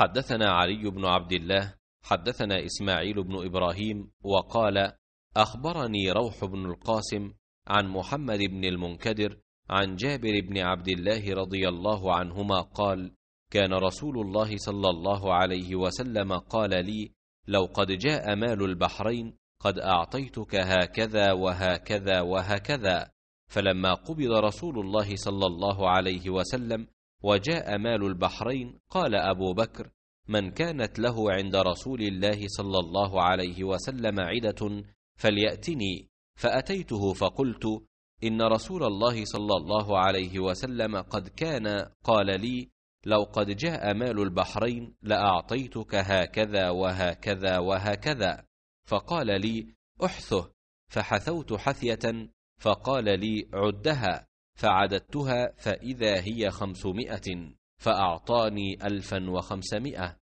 حدثنا علي بن عبد الله حدثنا إسماعيل بن إبراهيم وقال أخبرني روح بن القاسم عن محمد بن المنكدر عن جابر بن عبد الله رضي الله عنهما قال كان رسول الله صلى الله عليه وسلم قال لي لو قد جاء مال البحرين قد أعطيتك هكذا وهكذا وهكذا فلما قبض رسول الله صلى الله عليه وسلم وجاء مال البحرين قال أبو بكر من كانت له عند رسول الله صلى الله عليه وسلم عدة فليأتني فأتيته فقلت إن رسول الله صلى الله عليه وسلم قد كان قال لي لو قد جاء مال البحرين لأعطيتك هكذا وهكذا وهكذا فقال لي أحثه فحثوت حثية فقال لي عدها فعددتها فإذا هي خمسمائة فأعطاني ألفا وخمسمائة